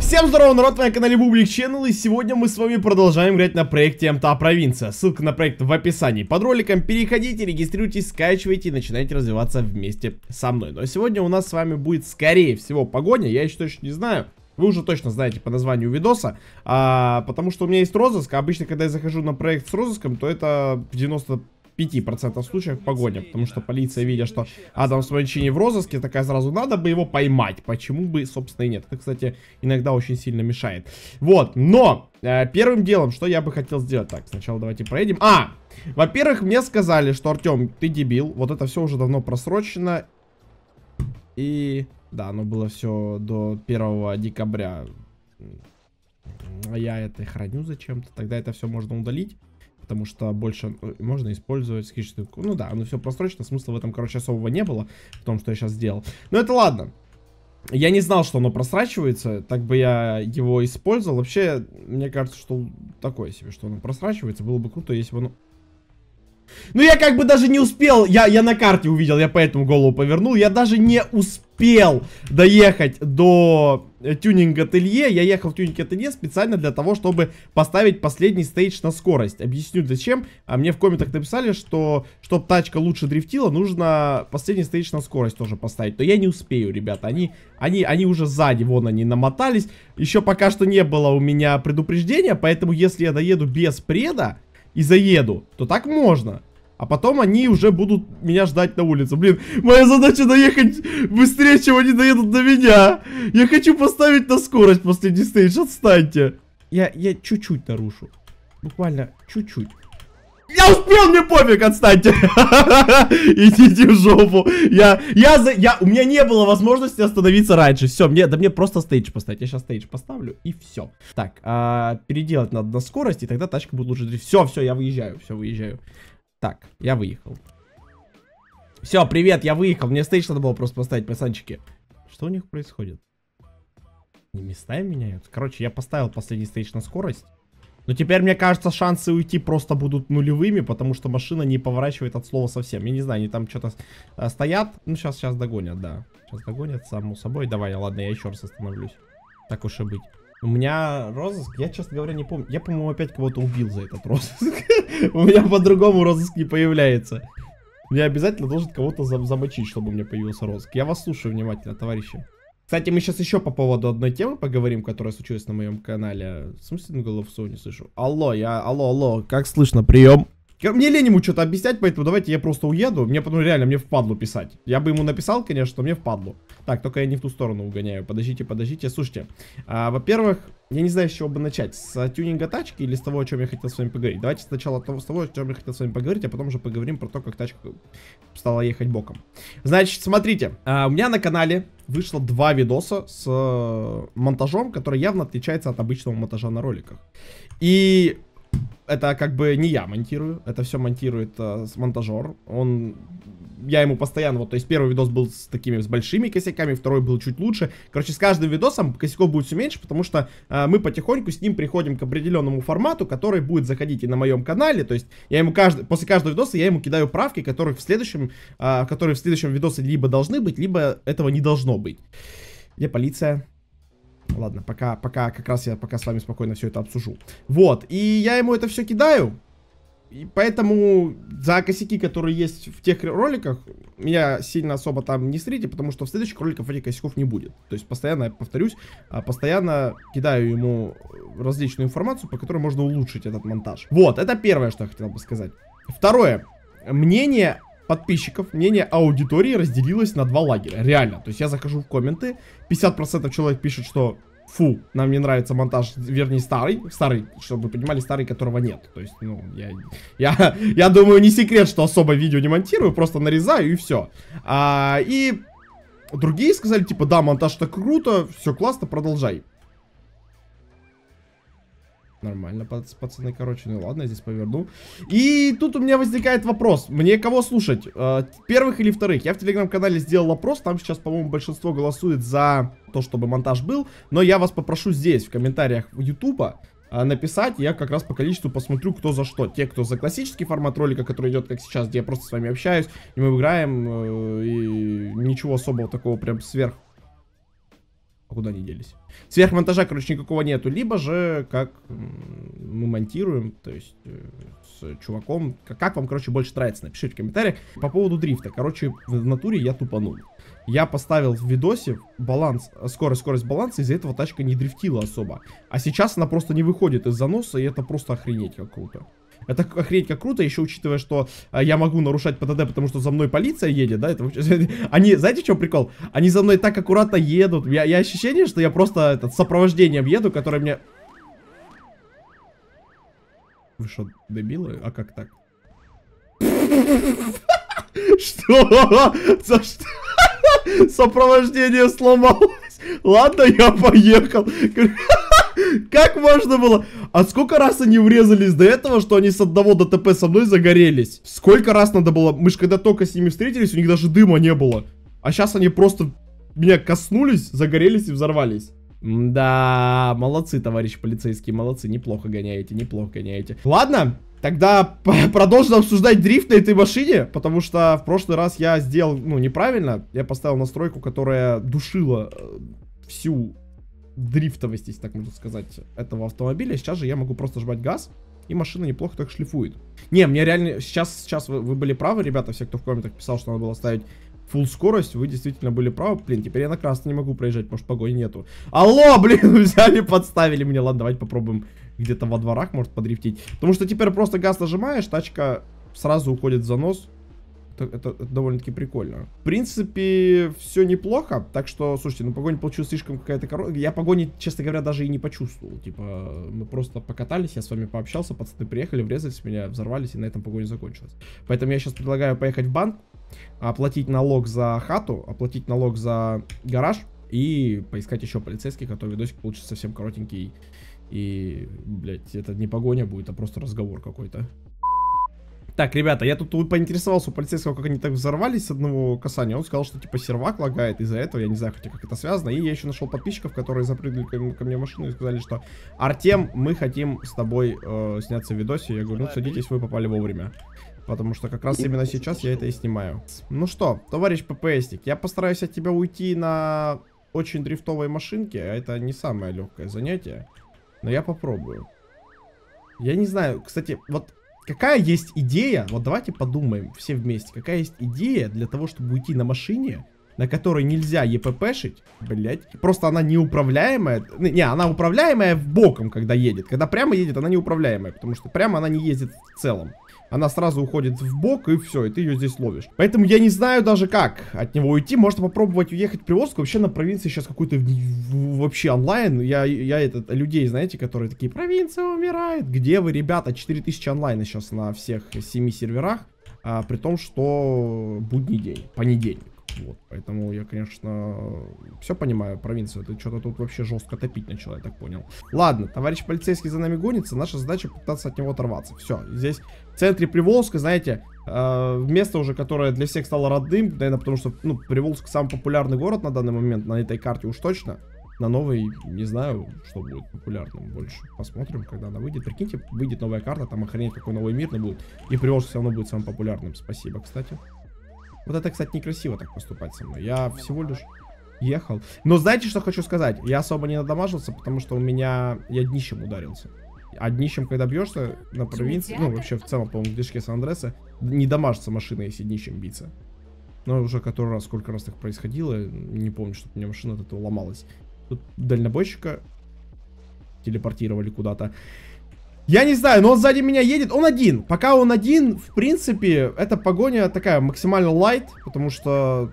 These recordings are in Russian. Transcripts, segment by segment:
Всем здорово, народ, вы на канале Бублик Channel, и сегодня мы с вами продолжаем играть на проекте МТА Провинция. Ссылка на проект в описании под роликом. Переходите, регистрируйтесь, скачивайте и начинайте развиваться вместе со мной. Но ну, а сегодня у нас с вами будет, скорее всего, погоня, я еще точно не знаю. Вы уже точно знаете по названию видоса, а, потому что у меня есть розыск, обычно, когда я захожу на проект с розыском, то это в 5% случаев погоня, потому что полиция, видя, что Адам в Манчини в розыске, такая сразу, надо бы его поймать, почему бы, собственно, и нет. Это, кстати, иногда очень сильно мешает. Вот, но э, первым делом, что я бы хотел сделать, так, сначала давайте проедем. А, во-первых, мне сказали, что, Артем, ты дебил, вот это все уже давно просрочено, и... Да, оно было все до 1 декабря. Я это храню зачем-то. Тогда это все можно удалить потому что больше э, можно использовать скидочную... Ну да, ну все просрочено, смысла в этом, короче, особого не было, в том, что я сейчас сделал. Но это ладно. Я не знал, что оно просрачивается, так бы я его использовал. Вообще, мне кажется, что такое себе, что оно просрачивается. Было бы круто, если бы оно... Ну я как бы даже не успел, я, я на карте увидел, я поэтому голову повернул, я даже не успел доехать до тюнинг-ателье. Я ехал в тюнинг-ателье специально для того, чтобы поставить последний стейдж на скорость. Объясню зачем. А мне в комментах написали, что чтобы тачка лучше дрифтила, нужно последний стейдж на скорость тоже поставить. Но я не успею, ребята. Они, они, они уже сзади, вон они намотались. Еще пока что не было у меня предупреждения, поэтому если я доеду без преда и заеду, то так можно. А потом они уже будут меня ждать на улице. Блин, моя задача доехать быстрее, чем они доедут до меня. Я хочу поставить на скорость после стейдж, отстаньте. Я, я чуть-чуть нарушу. Буквально чуть-чуть. Я успел, мне пофиг, отстаньте. Идите в жопу. Я, я, за, я, у меня не было возможности остановиться раньше. Все, мне, да мне просто стейдж поставить. Я сейчас стейдж поставлю и все. Так, а, переделать надо на скорость, и тогда тачка будет лучше. Все, все, я выезжаю, все, выезжаю. Так, я выехал. Все, привет, я выехал. Мне стейдж надо было просто поставить, пацанчики. Что у них происходит? Не места меняют? Короче, я поставил последний стейдж на скорость. Но теперь, мне кажется, шансы уйти просто будут нулевыми, потому что машина не поворачивает от слова совсем. Я не знаю, они там что-то э, стоят. Ну, сейчас, сейчас догонят, да. Сейчас догонят, само собой. Давай, ладно, я еще раз остановлюсь. Так уж и быть. У меня розыск, я, честно говоря, не помню. Я, по-моему, опять кого-то убил за этот розыск. У меня по-другому розыск не появляется. Я обязательно должен кого-то замочить, чтобы у меня появился розыск. Я вас слушаю внимательно, товарищи. Кстати, мы сейчас еще по поводу одной темы поговорим, которая случилась на моем канале. В смысле, на голову не слышу? Алло, я... Алло, алло, как слышно? Прием. Мне лень ему что-то объяснять, поэтому давайте я просто уеду. Мне, ну реально, мне впадлу писать. Я бы ему написал, конечно, но мне впадлу. Так, только я не в ту сторону угоняю. Подождите, подождите. Слушайте, а, во-первых, я не знаю, с чего бы начать. С тюнинга тачки или с того, о чем я хотел с вами поговорить. Давайте сначала того, с того, о чем я хотел с вами поговорить, а потом уже поговорим про то, как тачка стала ехать боком. Значит, смотрите. А, у меня на канале вышло два видоса с э, монтажом, который явно отличается от обычного монтажа на роликах. И это как бы не я монтирую, это все монтирует э, монтажер. Он, я ему постоянно, вот, то есть первый видос был с такими, с большими косяками, второй был чуть лучше. Короче, с каждым видосом косяков будет все меньше, потому что э, мы потихоньку с ним приходим к определенному формату, который будет заходить и на моем канале. То есть я ему каждый, после каждого видоса я ему кидаю правки, которых в следующем, э, которые в следующем видосе либо должны быть, либо этого не должно быть. Где полиция? Ладно, пока, пока, как раз я пока с вами спокойно все это обсужу. Вот, и я ему это все кидаю. И поэтому за косяки, которые есть в тех роликах, меня сильно особо там не срите, потому что в следующих роликах этих косяков не будет. То есть постоянно, повторюсь, а, постоянно кидаю ему различную информацию, по которой можно улучшить этот монтаж. Вот, это первое, что я хотел бы сказать. Второе. Мнение подписчиков, мнение аудитории разделилось на два лагеря. Реально. То есть я захожу в комменты, 50% человек пишет, что фу, нам не нравится монтаж, вернее, старый, старый, чтобы вы понимали, старый, которого нет. То есть, ну, я, я, я думаю, не секрет, что особо видео не монтирую, просто нарезаю и все. А, и другие сказали, типа, да, монтаж так круто, все классно, продолжай. Нормально, пацаны, короче. Ну ладно, я здесь поверну. И тут у меня возникает вопрос. Мне кого слушать? Э, первых или вторых? Я в телеграм-канале сделал опрос. Там сейчас, по-моему, большинство голосует за то, чтобы монтаж был. Но я вас попрошу здесь, в комментариях ютуба, э, написать. Я как раз по количеству посмотрю, кто за что. Те, кто за классический формат ролика, который идет как сейчас, где я просто с вами общаюсь, и мы играем, э, и ничего особого такого прям сверх куда они делись? Сверхмонтажа, короче, никакого нету. Либо же, как мы монтируем, то есть э, с чуваком. Как вам, короче, больше нравится? Напишите в комментариях. По поводу дрифта. Короче, в натуре я тупанул. Я поставил в видосе баланс, скорость, скорость баланса, из-за этого тачка не дрифтила особо. А сейчас она просто не выходит из заноса, и это просто охренеть как круто. Это охренеть как круто, еще учитывая, что а, я могу нарушать ПДД, потому что за мной полиция едет, да? Это Они, знаете, в чем прикол? Они за мной так аккуратно едут. Я, я ощущение, что я просто этот, сопровождением еду, которое мне... Вы что, дебилы? А как так? Что? За что? Сопровождение сломалось. Ладно, я поехал. Как можно было? А сколько раз они врезались до этого, что они с одного ДТП со мной загорелись? Сколько раз надо было? Мы же когда только с ними встретились, у них даже дыма не было. А сейчас они просто меня коснулись, загорелись и взорвались. Да, молодцы, товарищ полицейский, молодцы, неплохо гоняете, неплохо гоняете. Ладно, тогда продолжим обсуждать дрифт на этой машине, потому что в прошлый раз я сделал, ну, неправильно. Я поставил настройку, которая душила э, всю дрифтовость, если так можно сказать, этого автомобиля. Сейчас же я могу просто жать газ, и машина неплохо так шлифует. Не, мне реально... Сейчас, сейчас вы, вы были правы, ребята, все, кто в комментах писал, что надо было ставить full скорость, вы действительно были правы. Блин, теперь я на красный не могу проезжать, может погони нету. Алло, блин, взяли, подставили мне. Ладно, давайте попробуем где-то во дворах, может, подрифтить. Потому что теперь просто газ нажимаешь, тачка сразу уходит за нос. Это, это довольно-таки прикольно. В принципе, все неплохо. Так что, слушайте, ну погоня получилась слишком какая-то короткая. Я погони, честно говоря, даже и не почувствовал. Типа, мы просто покатались, я с вами пообщался, пацаны приехали, врезались меня, взорвались, и на этом погоня закончилась. Поэтому я сейчас предлагаю поехать в банк, оплатить налог за хату, оплатить налог за гараж и поискать еще полицейских, а то видосик получится совсем коротенький. И, блядь, это не погоня будет, а просто разговор какой-то. Так, ребята, я тут поинтересовался у полицейского, как они так взорвались с одного касания. Он сказал, что типа сервак лагает из-за этого. Я не знаю, хотя как это связано. И я еще нашел подписчиков, которые запрыгнули ко, ко мне в машину и сказали, что Артем, мы хотим с тобой э, сняться в видосе. Я говорю, ну садитесь, вы попали вовремя. Потому что как раз именно сейчас я это и снимаю. Ну что, товарищ ППСник, я постараюсь от тебя уйти на очень дрифтовой машинке. А это не самое легкое занятие. Но я попробую. Я не знаю, кстати, вот Какая есть идея, вот давайте подумаем все вместе, какая есть идея для того, чтобы уйти на машине, на которой нельзя ЕППшить, блять, просто она неуправляемая, не, она управляемая в боком, когда едет, когда прямо едет, она неуправляемая, потому что прямо она не ездит в целом она сразу уходит в бок, и все, и ты ее здесь ловишь. Поэтому я не знаю даже как от него уйти. Можно попробовать уехать в Приволжск. Вообще на провинции сейчас какой-то вообще онлайн. Я, я этот, людей, знаете, которые такие, провинция умирает. Где вы, ребята? 4000 онлайна сейчас на всех семи серверах. А, при том, что будний день, понедельник. Вот, поэтому я, конечно, все понимаю, Провинция, Ты что-то тут вообще жестко топить начала, я так понял. Ладно, товарищ полицейский за нами гонится, наша задача попытаться от него оторваться. Все, здесь в центре Приволжска, знаете, э, место уже, которое для всех стало родным, наверное, потому что, ну, Приволжск самый популярный город на данный момент, на этой карте уж точно. На новой, не знаю, что будет популярным больше. Посмотрим, когда она выйдет. Прикиньте, выйдет новая карта, там охренеть какой новый мир будет. И Приволжск все равно будет самым популярным. Спасибо, кстати. Вот это, кстати, некрасиво так поступать со мной. Я всего лишь ехал. Но знаете, что хочу сказать? Я особо не надамажился, потому что у меня... Я днищем ударился. А днищем, когда бьешься на провинции, ну, вообще в целом, по-моему, в движке Сан-Андреса, не дамажится машина, если днищем биться. Но уже который раз, сколько раз так происходило, не помню, что у меня машина от этого ломалась. Тут дальнобойщика телепортировали куда-то. Я не знаю, но он сзади меня едет. Он один. Пока он один, в принципе, эта погоня такая максимально лайт, потому что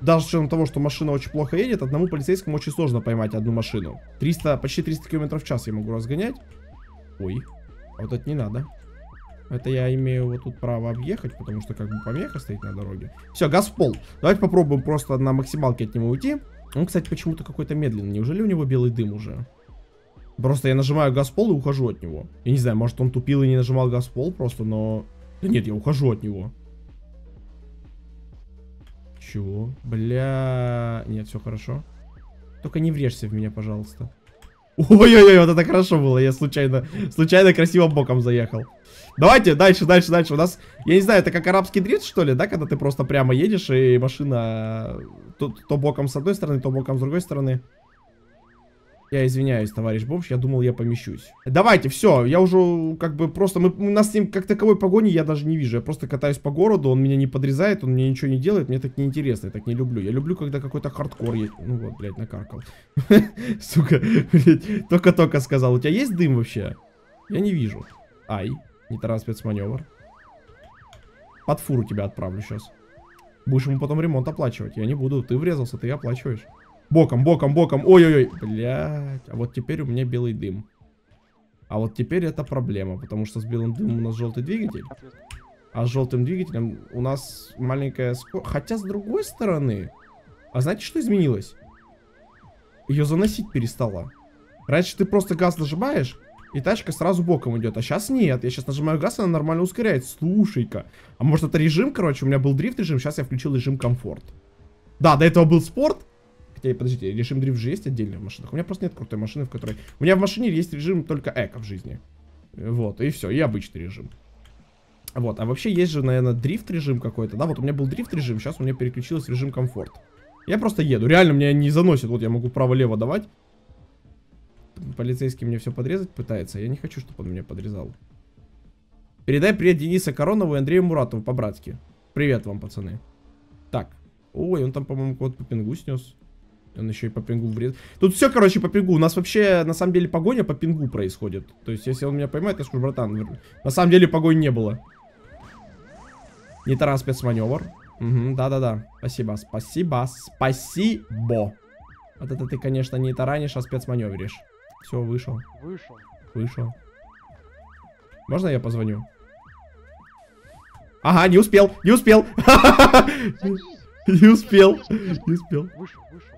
даже с учетом того, что машина очень плохо едет, одному полицейскому очень сложно поймать одну машину. 300, почти 300 км в час я могу разгонять. Ой, а вот это не надо. Это я имею вот тут право объехать, потому что как бы помеха стоит на дороге. Все, газ в пол. Давайте попробуем просто на максималке от него уйти. Он, кстати, почему-то какой-то медленный. Неужели у него белый дым уже? Просто я нажимаю газпол и ухожу от него. Я не знаю, может он тупил и не нажимал газпол просто, но... Да нет, я ухожу от него. Чего? Бля... Нет, все хорошо. Только не врежься в меня, пожалуйста. Ой-ой-ой, вот это хорошо было. Я случайно, случайно красиво боком заехал. Давайте дальше, дальше, дальше. У нас, я не знаю, это как арабский дрифт, что ли, да? Когда ты просто прямо едешь, и машина э, то, то боком с одной стороны, то боком с другой стороны. Я извиняюсь, товарищ бомж, я думал, я помещусь. Давайте, все, я уже как бы просто... Мы, у нас с ним как таковой погони я даже не вижу. Я просто катаюсь по городу, он меня не подрезает, он мне ничего не делает. Мне так неинтересно, я так не люблю. Я люблю, когда какой-то хардкор есть. Ну вот, блядь, накаркал. Сука, блядь, только-только сказал. У тебя есть дым вообще? Я не вижу. Ай, не маневр. Под фуру тебя отправлю сейчас. Будешь ему потом ремонт оплачивать. Я не буду. Ты врезался, ты оплачиваешь. Боком, боком, боком. Ой-ой-ой. блять, А вот теперь у меня белый дым. А вот теперь это проблема, потому что с белым дымом у нас желтый двигатель. А с желтым двигателем у нас маленькая скорость. Хотя с другой стороны... А знаете, что изменилось? Ее заносить перестала. Раньше ты просто газ нажимаешь, и тачка сразу боком идет. А сейчас нет. Я сейчас нажимаю газ, она нормально ускоряет, Слушай-ка. А может это режим, короче? У меня был дрифт режим, сейчас я включил режим комфорт. Да, до этого был спорт, Хотя, подождите, режим дрифт же есть отдельно в машинах? У меня просто нет крутой машины, в которой... У меня в машине есть режим только эко в жизни. Вот, и все, и обычный режим. Вот, а вообще есть же, наверное, дрифт режим какой-то, да? Вот у меня был дрифт режим, сейчас у меня переключилось режим комфорт. Я просто еду, реально меня не заносит, вот я могу право-лево давать. Полицейский мне все подрезать пытается, а я не хочу, чтобы он меня подрезал. Передай привет Дениса Коронову и Андрею Муратову по-братски. Привет вам, пацаны. Так. Ой, он там, по-моему, кого по пингу снес. Он еще и по пингу врез. Тут все, короче, по пингу. У нас вообще, на самом деле, погоня по пингу происходит. То есть, если он меня поймает, то что, братан, ну, на самом деле погони не было. Не таран спецманевр. Угу, да-да-да. Спасибо, спасибо, спасибо. Вот это ты, конечно, не таранишь, а спецманевришь. Все, вышел. Вышел. Вышел. Можно я позвоню? Ага, не успел, не успел. Садись. Не успел. Не успел.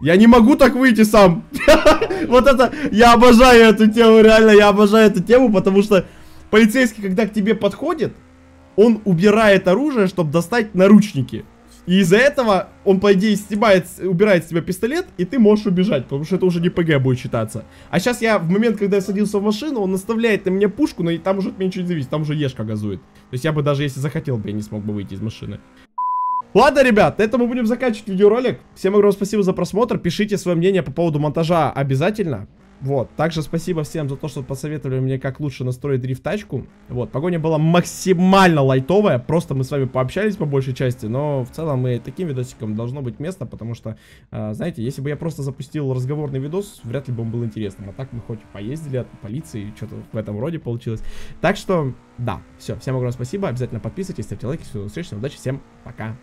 Я не могу так выйти сам. Вот это... Я обожаю эту тему, реально. Я обожаю эту тему, потому что полицейский, когда к тебе подходит, он убирает оружие, чтобы достать наручники. И из-за этого он, по идее, снимает, убирает с тебя пистолет, и ты можешь убежать, потому что это уже не ПГ будет считаться. А сейчас я, в момент, когда я садился в машину, он наставляет на меня пушку, но и там уже от меня ничего не зависит, там уже Ешка газует. То есть я бы даже, если захотел бы, я не смог бы выйти из машины. Ладно, ребят, на этом мы будем заканчивать видеоролик. Всем огромное спасибо за просмотр. Пишите свое мнение по поводу монтажа обязательно. Вот, также спасибо всем за то, что посоветовали мне, как лучше настроить дрифт-тачку. Вот, погоня была максимально лайтовая, просто мы с вами пообщались по большей части, но в целом и таким видосиком должно быть место, потому что, а, знаете, если бы я просто запустил разговорный видос, вряд ли бы он был интересным, а так мы хоть поездили от полиции, что-то в этом роде получилось. Так что, да, все, всем огромное спасибо, обязательно подписывайтесь, ставьте лайки, всем удачи, всем пока.